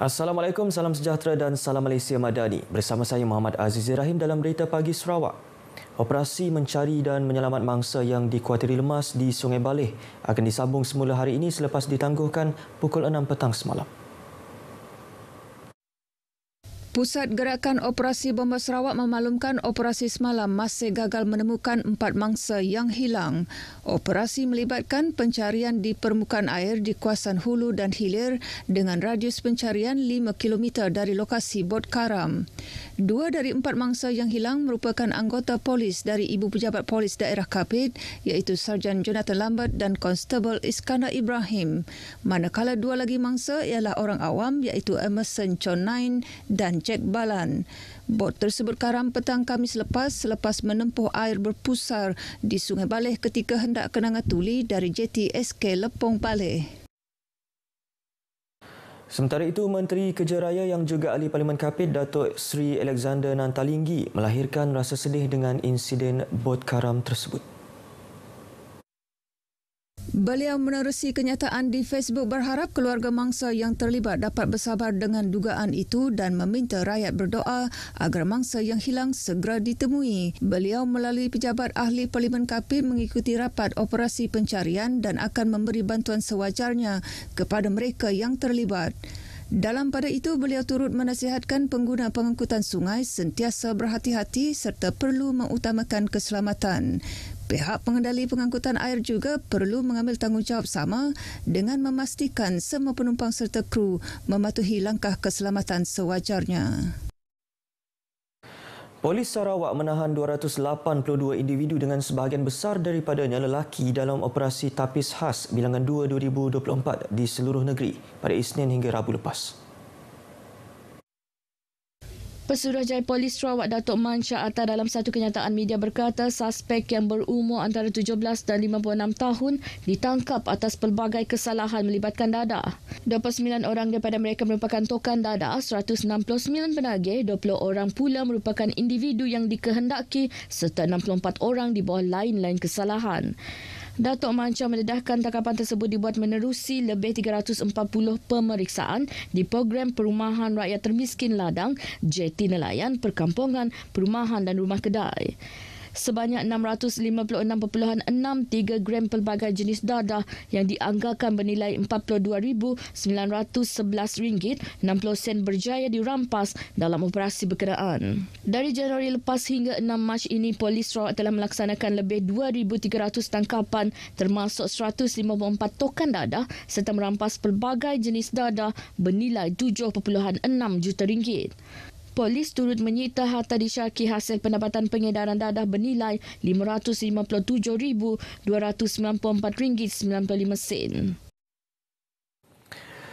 Assalamualaikum, salam sejahtera dan salam Malaysia Madani. Bersama saya Muhammad Aziz Rahim dalam berita pagi Sarawak. Operasi mencari dan menyelamat mangsa yang dikuatiri lemas di Sungai Balih akan disambung semula hari ini selepas ditangguhkan pukul 6 petang semalam. Pusat Gerakan Operasi Bomba Sarawak memaklumkan operasi semalam masih gagal menemukan empat mangsa yang hilang. Operasi melibatkan pencarian di permukaan air di kawasan hulu dan hilir dengan radius pencarian 5 km dari lokasi bot karam. Dua dari empat mangsa yang hilang merupakan anggota polis dari Ibu Pejabat Polis Daerah Kapit iaitu Sarjan Jonathan Lambert dan Constable Iskandar Ibrahim. Manakala dua lagi mangsa ialah orang awam iaitu Emerson Chonain dan Jack Balan. Bot tersebut karam petang Kamis lepas selepas menempuh air berpusar di Sungai Baleh ketika hendak kenangan tuli dari jeti SK Lepong Baleh. Sementara itu, Menteri Kerja Raya yang juga ahli Parlimen Kapit, Datuk Sri Alexander Nantalinggi melahirkan rasa sedih dengan insiden bot karam tersebut. Beliau menerusi kenyataan di Facebook berharap keluarga mangsa yang terlibat dapat bersabar dengan dugaan itu dan meminta rakyat berdoa agar mangsa yang hilang segera ditemui. Beliau melalui pejabat ahli Parlimen KAPI mengikuti rapat operasi pencarian dan akan memberi bantuan sewajarnya kepada mereka yang terlibat. Dalam pada itu, beliau turut menasihatkan pengguna pengangkutan sungai sentiasa berhati-hati serta perlu mengutamakan keselamatan. Pihak pengendali pengangkutan air juga perlu mengambil tanggungjawab sama dengan memastikan semua penumpang serta kru mematuhi langkah keselamatan sewajarnya. Polis Sarawak menahan 282 individu dengan sebahagian besar daripadanya lelaki dalam operasi tapis khas bilangan 2 2024 di seluruh negeri pada Isnin hingga Rabu lepas. Pesuruhjaya Polis Sarawak Datuk Mansha Atta dalam satu kenyataan media berkata suspek yang berumur antara 17 dan 56 tahun ditangkap atas pelbagai kesalahan melibatkan dada. 29 orang daripada mereka merupakan tokan dada, 169 penagih, 20 orang pula merupakan individu yang dikehendaki serta 64 orang di bawah lain-lain kesalahan. Datuk Manca mendedahkan tangkapan tersebut dibuat menerusi lebih 340 pemeriksaan di program Perumahan Rakyat Termiskin Ladang, JT Nelayan, Perkampungan, Perumahan dan Rumah Kedai sebanyak 656.63 gram pelbagai jenis dadah yang dianggarkan bernilai RM42,911 60 sen berjaya dirampas dalam operasi berkenaan. Dari Januari lepas hingga 6 Mac ini, polis Sarawak telah melaksanakan lebih 2,300 tangkapan termasuk 154 tokan dadah serta merampas pelbagai jenis dadah bernilai RM7.6 juta. Ringgit. Polis turut menyita harta disyaki hasil pendapatan pengedaran dadah bernilai RM557,294.95.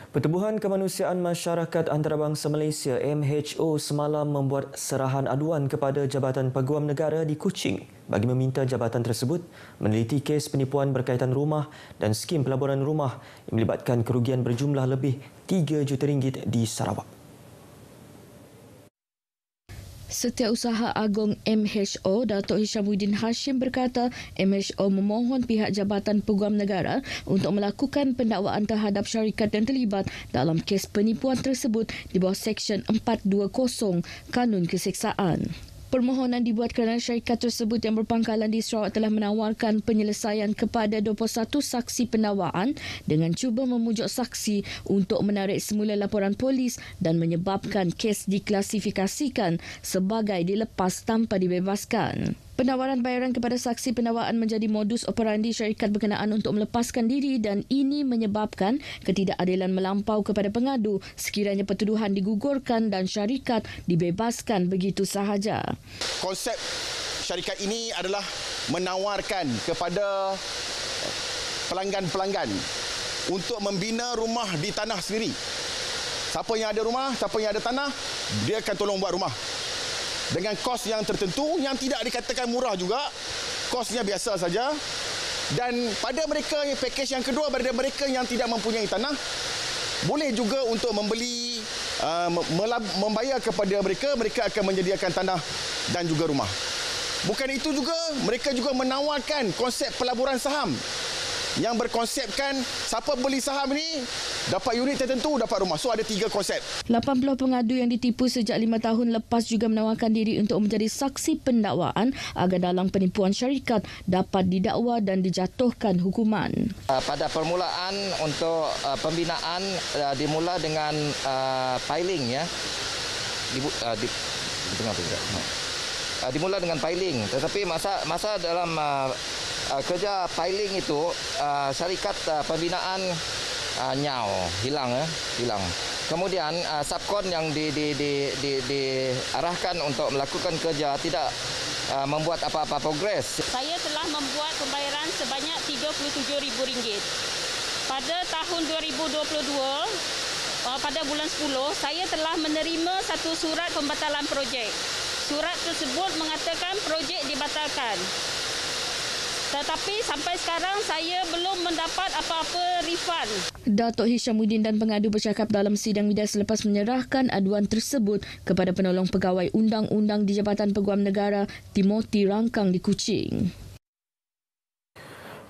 Pertubuhan Kemanusiaan Masyarakat Antarabangsa Malaysia MHO semalam membuat serahan aduan kepada Jabatan Peguam Negara di Kuching bagi meminta jabatan tersebut meneliti kes penipuan berkaitan rumah dan skim pelaburan rumah yang melibatkan kerugian berjumlah lebih 3 juta ringgit di Sarawak. Setiausaha Agong MHO Datuk Hishamuddin Hashim berkata MHO memohon pihak Jabatan Peguam Negara untuk melakukan pendakwaan terhadap syarikat yang terlibat dalam kes penipuan tersebut di bawah Seksyen 420 Kanun Keseksaan. Permohonan dibuat kerana syarikat tersebut yang berpangkalan di Sarawak telah menawarkan penyelesaian kepada 21 saksi pendawaan dengan cuba memujuk saksi untuk menarik semula laporan polis dan menyebabkan kes diklasifikasikan sebagai dilepas tanpa dibebaskan. Penawaran bayaran kepada saksi penawaan menjadi modus operandi syarikat berkenaan untuk melepaskan diri dan ini menyebabkan ketidakadilan melampau kepada pengadu sekiranya pertuduhan digugurkan dan syarikat dibebaskan begitu sahaja. Konsep syarikat ini adalah menawarkan kepada pelanggan-pelanggan untuk membina rumah di tanah sendiri. Siapa yang ada rumah, siapa yang ada tanah, dia akan tolong buat rumah dengan kos yang tertentu yang tidak dikatakan murah juga kosnya biasa saja dan pada mereka yang package yang kedua pada mereka yang tidak mempunyai tanah boleh juga untuk membeli uh, membayar kepada mereka mereka akan menyediakan tanah dan juga rumah bukan itu juga mereka juga menawarkan konsep pelaburan saham yang berkonsepkan siapa beli saham ni dapat unit tertentu dapat rumah. So ada tiga konsep. 80 pengadu yang ditipu sejak lima tahun lepas juga menawarkan diri untuk menjadi saksi pendakwaan agar dalam penipuan syarikat dapat didakwa dan dijatuhkan hukuman. Ah, pada permulaan untuk ah, pembinaan ah, dimula dengan piling, ya. Dibu, uh, di, dengar, dengar. Uh, dimula dengan piling, tetapi masa masa dalam uh, uh, kerja piling itu uh, syarikat uh, pembinaan uh, nyau hilang ya, eh? hilang. Kemudian uh, subkon yang di di di di diarahkan untuk melakukan kerja tidak uh, membuat apa-apa progres. Saya telah membuat pembayaran sebanyak rm ringgit Pada tahun 2022 pada bulan 10 saya telah menerima satu surat pembatalan projek. Surat tersebut mengatakan projek dibatalkan tetapi sampai sekarang saya belum mendapat apa-apa refund. Datuk Hishamuddin dan pengadu bercakap dalam sidang media selepas menyerahkan aduan tersebut kepada penolong pegawai undang-undang di Jabatan Peguam Negara Timoti Rangkang di Kuching.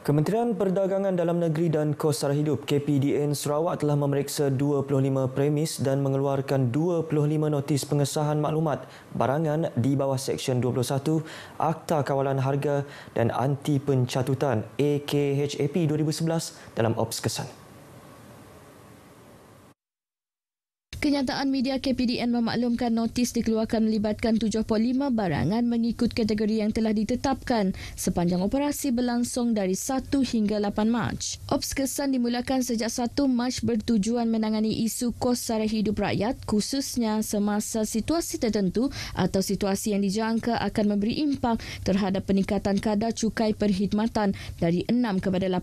Kementerian Perdagangan Dalam Negeri dan Kos Sara Hidup KPDN Sarawak telah memeriksa 25 premis dan mengeluarkan 25 notis pengesahan maklumat barangan di bawah Seksyen 21 Akta Kawalan Harga dan Anti Pencatutan AKHAP 2011 dalam Ops Kesan. Kenyataan media KPDN memaklumkan notis dikeluarkan melibatkan 75 barangan mengikut kategori yang telah ditetapkan sepanjang operasi berlangsung dari 1 hingga 8 Mac. Ops kesan dimulakan sejak 1 Mac bertujuan menangani isu kos sara hidup rakyat khususnya semasa situasi tertentu atau situasi yang dijangka akan memberi impak terhadap peningkatan kadar cukai perkhidmatan dari 6 kepada 8%.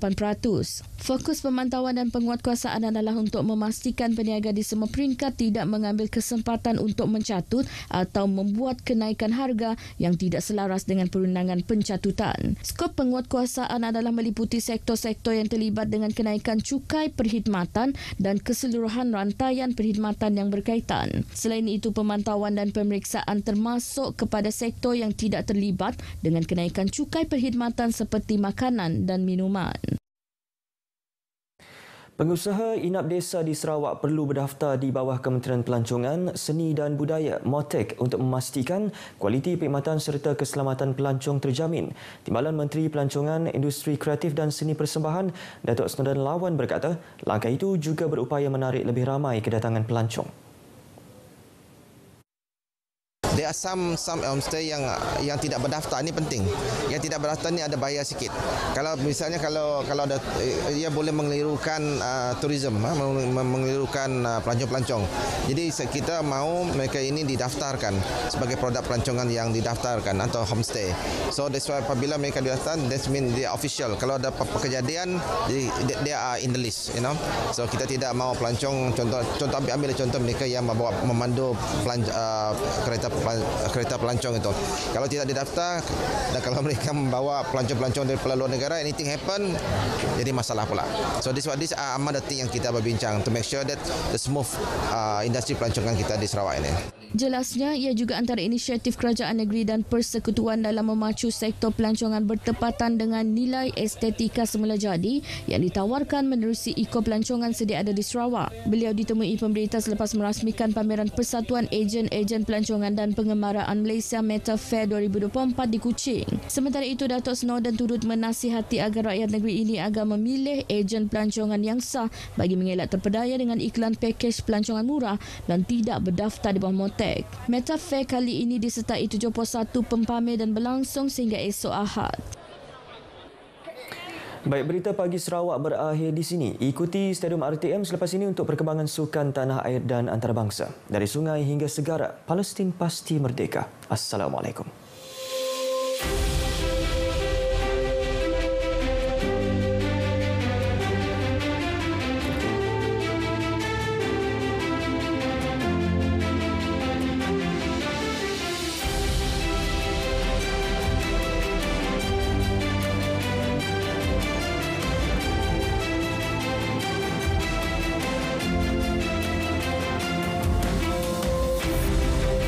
Fokus pemantauan dan penguatkuasaan adalah untuk memastikan peniaga di semua peringkat mereka tidak mengambil kesempatan untuk mencatut atau membuat kenaikan harga yang tidak selaras dengan perundangan pencatutan. Skop penguatkuasaan adalah meliputi sektor-sektor yang terlibat dengan kenaikan cukai perkhidmatan dan keseluruhan rantaian perkhidmatan yang berkaitan. Selain itu, pemantauan dan pemeriksaan termasuk kepada sektor yang tidak terlibat dengan kenaikan cukai perkhidmatan seperti makanan dan minuman. Pengusaha inap desa di Sarawak perlu berdaftar di bawah Kementerian Pelancongan, Seni dan Budaya, MOTEC untuk memastikan kualiti perkhidmatan serta keselamatan pelancong terjamin. Timbalan Menteri Pelancongan, Industri Kreatif dan Seni Persembahan, Datuk Sendan Lawan berkata, langkah itu juga berupaya menarik lebih ramai kedatangan pelancong there are some some homestay yang yang tidak berdaftar ini penting yang tidak berdaftar ni ada bahaya sikit kalau misalnya kalau kalau ada eh, ia boleh mengelirukan uh, ah, tourism ha, ah, mengelirukan uh, pelancong-pelancong jadi kita mahu mereka ini didaftarkan sebagai produk pelancongan yang didaftarkan atau homestay so that's why apabila mereka didaftar that's mean dia official kalau ada apa-apa kejadian dia, dia are in the list you know so kita tidak mahu pelancong contoh contoh ambil, ambil contoh mereka yang membawa memandu pelancong uh, kereta pelancong Eh, kereta pelancong itu. Kalau tidak didaftar dan kalau mereka membawa pelancong-pelancong dari luar negara, anything happen, jadi masalah pula. So this what this uh, amat detik yang kita berbincang to make sure that the smooth uh, industri pelancongan kita di Sarawak ini. Jelasnya, ia juga antara inisiatif kerajaan negeri dan persekutuan dalam memacu sektor pelancongan bertepatan dengan nilai estetika semula jadi yang ditawarkan menerusi ekor pelancongan sedia ada di Sarawak. Beliau ditemui pemberita selepas merasmikan pameran Persatuan Ejen-Ejen Pelancongan dan Pengembaraan Malaysia Meta Fair 2024 di Kuching. Sementara itu, Datuk Snowden turut menasihati agar rakyat negeri ini agar memilih ejen pelancongan yang sah bagi mengelak terpedaya dengan iklan pakej pelancongan murah dan tidak berdaftar di bawah Motek. Meta Fair kali ini disertai 71 pempamer dan berlangsung sehingga esok Ahad. Baik, berita pagi Sarawak berakhir di sini. Ikuti Stadium RTM selepas ini untuk perkembangan sukan tanah air dan antarabangsa. Dari sungai hingga segara, Palestin pasti merdeka. Assalamualaikum.